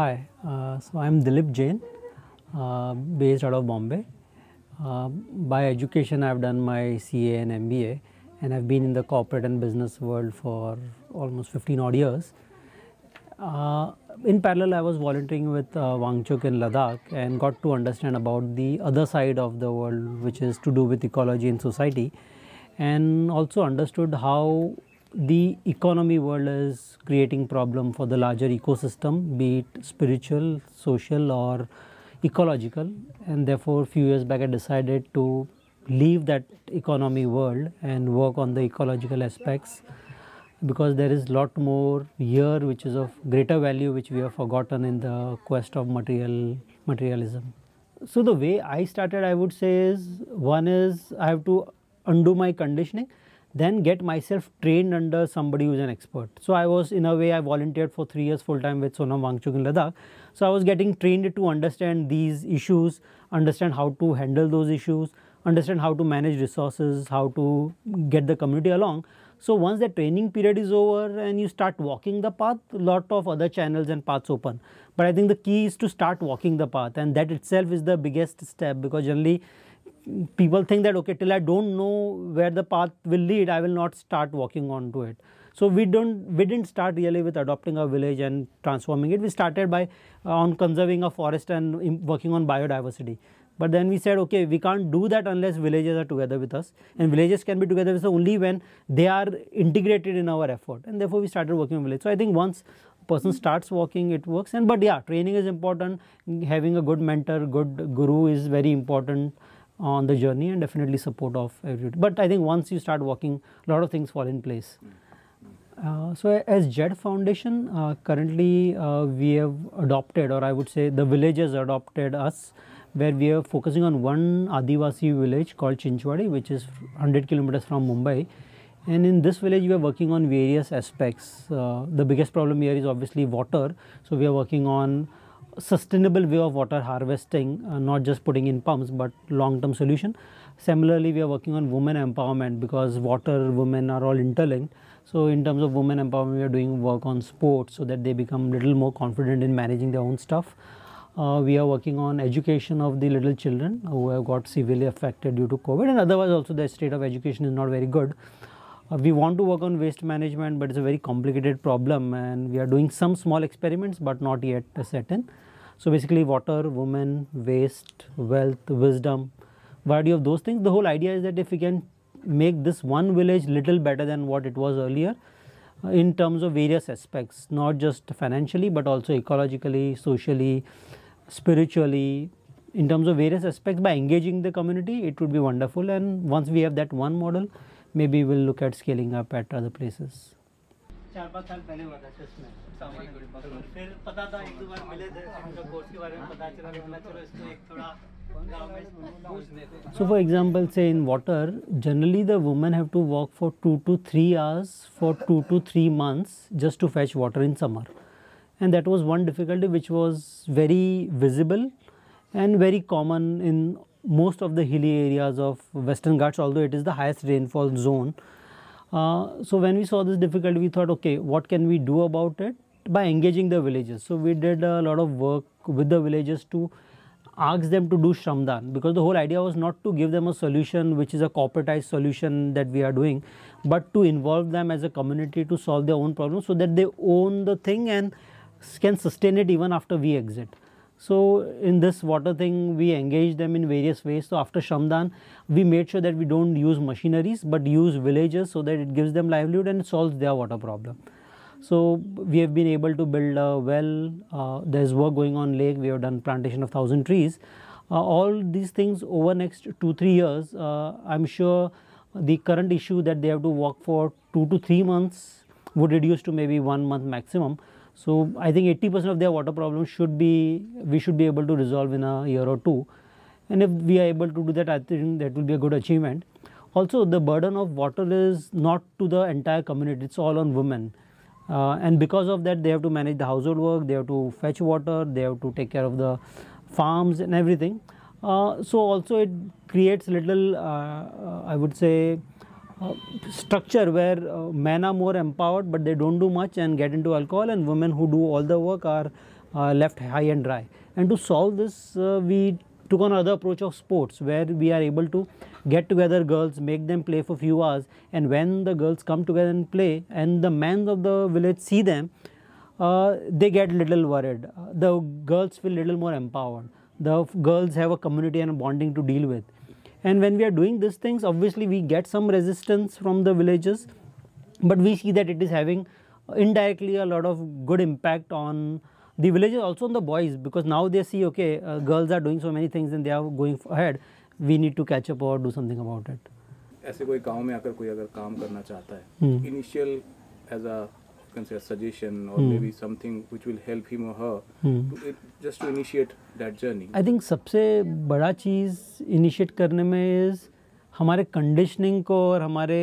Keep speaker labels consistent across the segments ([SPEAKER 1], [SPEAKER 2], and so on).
[SPEAKER 1] Hi, uh, so I'm Dilip Jain, uh, based out of Bombay. Uh, by education, I've done my CA and MBA, and I've been in the corporate and business world for almost 15 odd years. Uh, in parallel, I was volunteering with uh, Wangchuk in Ladakh and got to understand about the other side of the world, which is to do with ecology and society, and also understood how the economy world is creating problem for the larger ecosystem, be it spiritual, social or ecological and therefore few years back I decided to leave that economy world and work on the ecological aspects because there is lot more here which is of greater value which we have forgotten in the quest of material materialism. So the way I started I would say is one is I have to undo my conditioning then get myself trained under somebody who's an expert. So I was in a way I volunteered for three years full time with Sonam Wangchuk in Ladakh. So I was getting trained to understand these issues, understand how to handle those issues, understand how to manage resources, how to get the community along. So once the training period is over and you start walking the path, lot of other channels and paths open. But I think the key is to start walking the path and that itself is the biggest step because generally people think that okay till I don't know where the path will lead I will not start walking onto it. So we don't we didn't start really with adopting a village and transforming it. We started by uh, on conserving a forest and working on biodiversity. But then we said, okay, we can't do that unless villages are together with us. And villages can be together with us only when they are integrated in our effort. And therefore, we started working on village. So I think once a person starts walking, it works. And but yeah, training is important. Having a good mentor, good guru is very important on the journey and definitely support of everybody. But I think once you start working, a lot of things fall in place. Hmm. Uh, so as JED Foundation, uh, currently uh, we have adopted or I would say the village has adopted us where we are focusing on one Adivasi village called Chinchwadi which is 100 kilometers from Mumbai. And in this village, we are working on various aspects. Uh, the biggest problem here is obviously water. So we are working on sustainable way of water harvesting, uh, not just putting in pumps, but long-term solution. Similarly, we are working on women empowerment because water women are all interlinked. So in terms of women empowerment, we are doing work on sports so that they become little more confident in managing their own stuff. Uh, we are working on education of the little children who have got severely affected due to COVID and otherwise also their state of education is not very good. Uh, we want to work on waste management, but it's a very complicated problem and we are doing some small experiments, but not yet certain. So basically water, women, waste, wealth, wisdom, variety of those things. The whole idea is that if we can make this one village little better than what it was earlier uh, in terms of various aspects, not just financially, but also ecologically, socially, spiritually, in terms of various aspects by engaging the community, it would be wonderful. And once we have that one model, maybe we'll look at scaling up at other places. So, for example, say in water, generally the women have to walk for two to three hours for two to three months just to fetch water in summer. And that was one difficulty which was very visible and very common in most of the hilly areas of Western Ghats, although it is the highest rainfall zone. Uh, so when we saw this difficulty, we thought, okay, what can we do about it? By engaging the villages. So we did a lot of work with the villages to ask them to do shramdan because the whole idea was not to give them a solution which is a corporatized solution that we are doing but to involve them as a community to solve their own problems so that they own the thing and can sustain it even after we exit so in this water thing, we engage them in various ways. So after Shamdan, we made sure that we don't use machineries but use villagers so that it gives them livelihood and solves their water problem. So we have been able to build a well, uh, there's work going on lake, we have done plantation of thousand trees. Uh, all these things over next two, three years, uh, I'm sure the current issue that they have to work for two to three months would reduce to maybe one month maximum. So I think 80% of their water problems should be, we should be able to resolve in a year or two. And if we are able to do that, I think that will be a good achievement. Also, the burden of water is not to the entire community, it's all on women. Uh, and because of that, they have to manage the household work, they have to fetch water, they have to take care of the farms and everything. Uh, so also it creates little, uh, uh I would say, structure where uh, men are more empowered but they don't do much and get into alcohol and women who do all the work are uh, left high and dry and to solve this uh, we took on another approach of sports where we are able to get together girls, make them play for few hours, and when the girls come together and play, and the men of the village see them, uh, they get little worried. The girls feel little more empowered. The girls have a community and a bonding to deal with and when we are doing these things obviously we get some resistance from the villages but we see that it is having indirectly a lot of good impact on the villages also on the boys because now they see okay uh, girls are doing so many things and they are going ahead we need to catch up or do something about it ऐसे कोई गांव में आकर कोई अगर काम करना चाहता है initial age uh you can say a suggestion or hmm. maybe something which will help him or her hmm. to, it, just to initiate that journey i think sabse bada cheez initiate karne mein is hamare conditioning ko aur hamare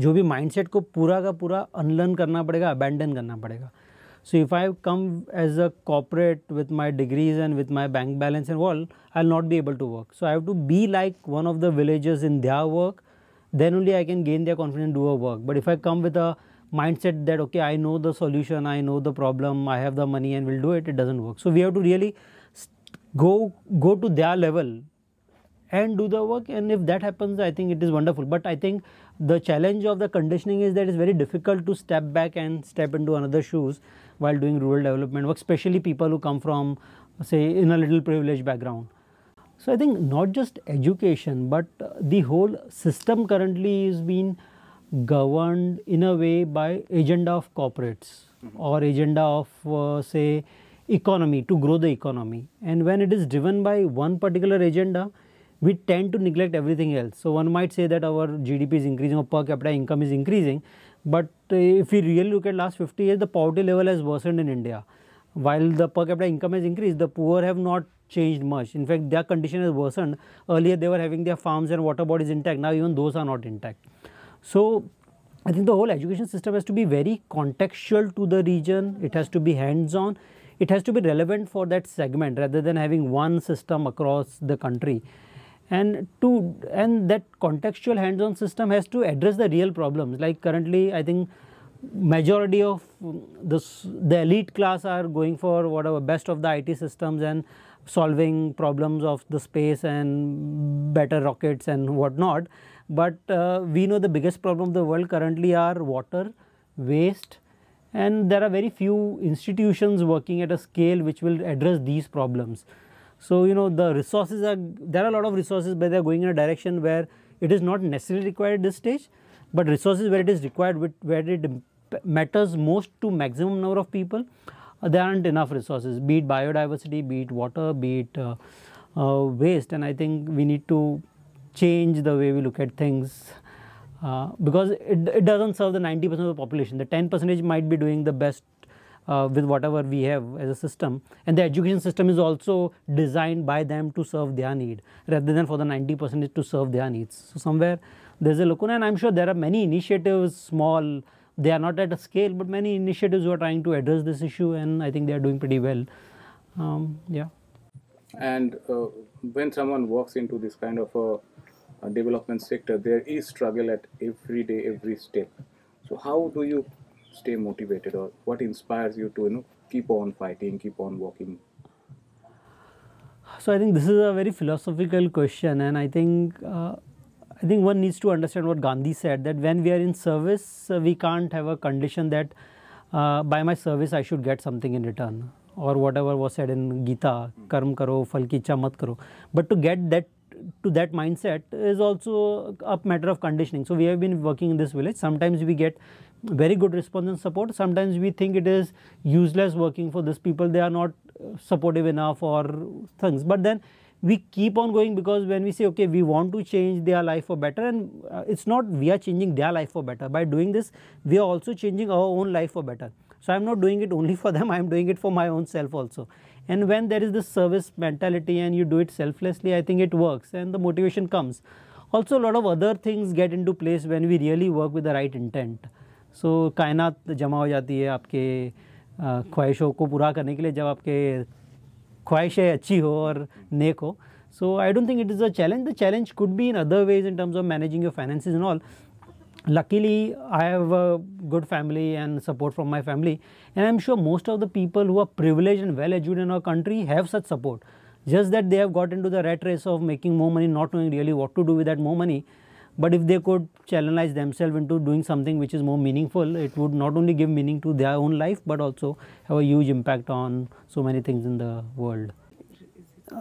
[SPEAKER 1] जो भी mindset को पूरा का पूरा unlearn करना पड़ेगा abandon करना पड़ेगा So if I come as a corporate with my degrees and with my bank balance and all, I'll not be able to work. So I have to be like one of the villagers in their work. Then only I can gain their confidence and do a work. But if I come with a mindset that okay i know the solution i know the problem i have the money and will do it it doesn't work so we have to really go go to their level and do the work and if that happens i think it is wonderful but i think the challenge of the conditioning is that it's very difficult to step back and step into another shoes while doing rural development work especially people who come from say in a little privileged background so i think not just education but uh, the whole system currently is being governed in a way by agenda of corporates mm -hmm. or agenda of uh, say economy to grow the economy and when it is driven by one particular agenda we tend to neglect everything else so one might say that our gdp is increasing or per capita income is increasing but uh, if we really look at last 50 years the poverty level has worsened in india while the per capita income has increased the poor have not changed much. In fact, their condition has worsened. Earlier, they were having their farms and water bodies intact. Now, even those are not intact. So I think the whole education system has to be very contextual to the region, it has to be hands-on, it has to be relevant for that segment rather than having one system across the country. And to and that contextual hands-on system has to address the real problems. Like currently, I think majority of the elite class are going for whatever best of the IT systems and solving problems of the space and better rockets and whatnot. But uh, we know the biggest problem of the world currently are water, waste and there are very few institutions working at a scale which will address these problems. So, you know the resources are there are a lot of resources but they are going in a direction where it is not necessarily required at this stage, but resources where it is required where it matters most to maximum number of people uh, there aren't enough resources be it biodiversity, be it water, be it uh, uh, waste and I think we need to change the way we look at things uh, because it, it doesn't serve the 90% of the population. The 10 percent might be doing the best uh, with whatever we have as a system and the education system is also designed by them to serve their need rather than for the 90 percent to serve their needs. So somewhere there's a lacuna and I'm sure there are many initiatives, small, they are not at a scale but many initiatives who are trying to address this issue and I think they are doing pretty well. Um, yeah. And uh, when someone walks into this kind of a development sector, there is struggle at every day, every step. So how do you stay motivated or what inspires you to you know keep on fighting, keep on working? So I think this is a very philosophical question, and I think uh, I think one needs to understand what Gandhi said that when we are in service, uh, we can't have a condition that uh, by my service I should get something in return or whatever was said in Gita, karm karo, fal ki ichha mat karo. But to get that to that mindset is also a matter of conditioning. So we have been working in this village. Sometimes we get very good response and support. Sometimes we think it is useless working for these people. They are not supportive enough or things. But then we keep on going because when we say okay we want to change their life for better and uh, it's not we are changing their life for better by doing this we are also changing our own life for better so i'm not doing it only for them i'm doing it for my own self also and when there is the service mentality and you do it selflessly i think it works and the motivation comes also a lot of other things get into place when we really work with the right intent so, kainat जमा हो जाती है आपके ख्वाहिशों को पूरा करने के लिए जब आपके ख्वाहिशें अच्छी हो और नेक हो So I don't think it is a challenge. The challenge could be in other ways in terms of managing your finances and all luckily I have a good family and support from my family and I'm sure most of the people who are privileged and well educated in our country have such support. Just that they have got into the rat race of making more money not knowing really what to do with that more money but if they could channelize themselves into doing something which is more meaningful it would not only give meaning to their own life but also have a huge impact on so many things in the world.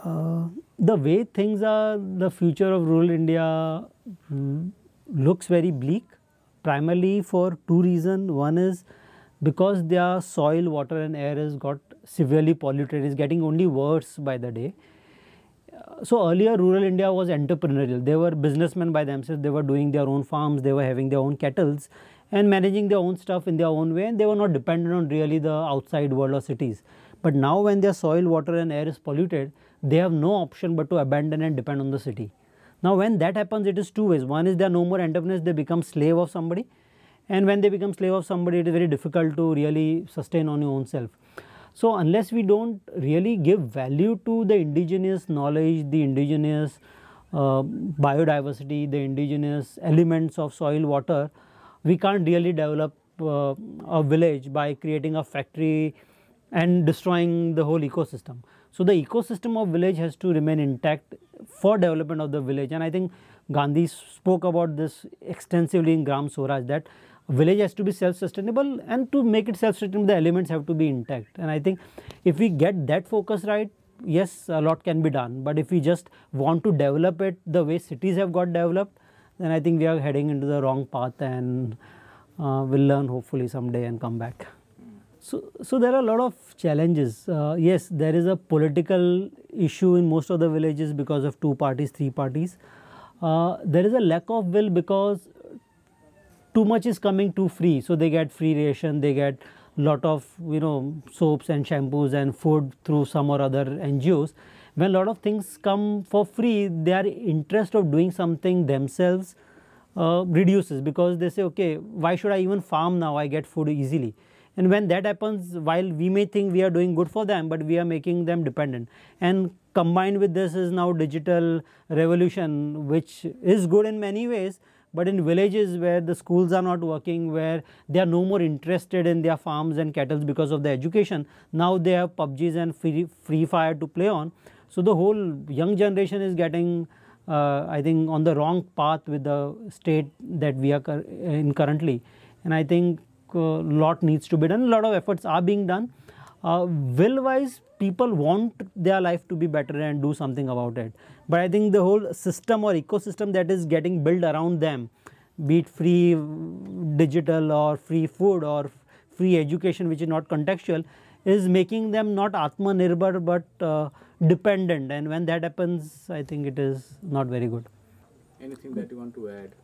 [SPEAKER 1] Uh, the way things are the future of rural India mm, looks very bleak primarily for two reasons. One is because their soil, water and air has got severely polluted, is getting only worse by the day. Uh, so earlier rural India was entrepreneurial, they were businessmen by themselves, they were doing their own farms, they were having their own kettles and managing their own stuff in their own way and they were not dependent on really the outside world or cities. But now when their soil, water and air is polluted, they have no option but to abandon and depend on the city. Now when that happens it is two ways. One is they are no more entrepreneurs, they become slave of somebody and when they become slave of somebody it is very difficult to really sustain on your own self. So unless we don't really give value to the indigenous knowledge, the indigenous uh, biodiversity, the indigenous elements of soil, water, we can't really develop uh, a village by creating a factory and destroying the whole ecosystem. So the ecosystem of village has to remain intact for development of the village and I think Gandhi spoke about this extensively in Gram Swaraj that village has to be self-sustainable and to make it self-sustainable the elements have to be intact and I think if we get that focus right yes a lot can be done but if we just want to develop it the way cities have got developed then I think we are heading into the wrong path and uh, we'll learn hopefully someday and come back. So, so there are a lot of challenges. Uh, yes, there is a political issue in most of the villages because of two parties, three parties. Uh, there is a lack of will because too much is coming too free. So they get free ration, they get lot of you know soaps and shampoos and food through some or other NGOs. When a lot of things come for free, their interest of doing something themselves uh, reduces because they say, okay, why should I even farm now? I get food easily and when that happens while we may think we are doing good for them but we are making them dependent and combined with this is now digital revolution which is good in many ways but in villages where the schools are not working where they are no more interested in their farms and cattle because of the education now they have pubgs and free, free fire to play on so the whole young generation is getting uh, i think on the wrong path with the state that we are in currently and i think uh, lot needs to be done, a lot of efforts are being done. Uh, will wise people want their life to be better and do something about it but i think the whole system or ecosystem that is getting built around them be it free digital or free food or free education which is not contextual is making them not atmanirbhar but uh, dependent and when that happens i think it is not very good anything that you want to add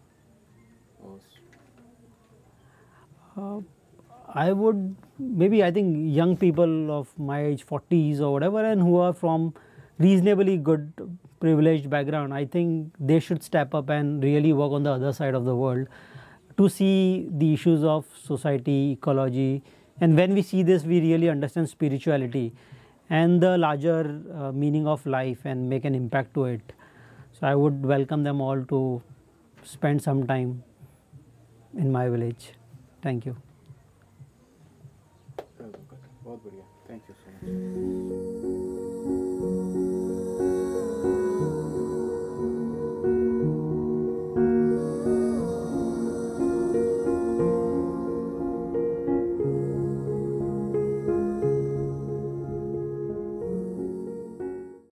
[SPEAKER 1] uh, I would maybe I think young people of my age 40s or whatever and who are from reasonably good privileged background I think they should step up and really work on the other side of the world to see the issues of society ecology and when we see this we really understand spirituality and the larger uh, meaning of life and make an impact to it so I would welcome them all to spend some time in my village thank you बहुत बढ़िया thank you so much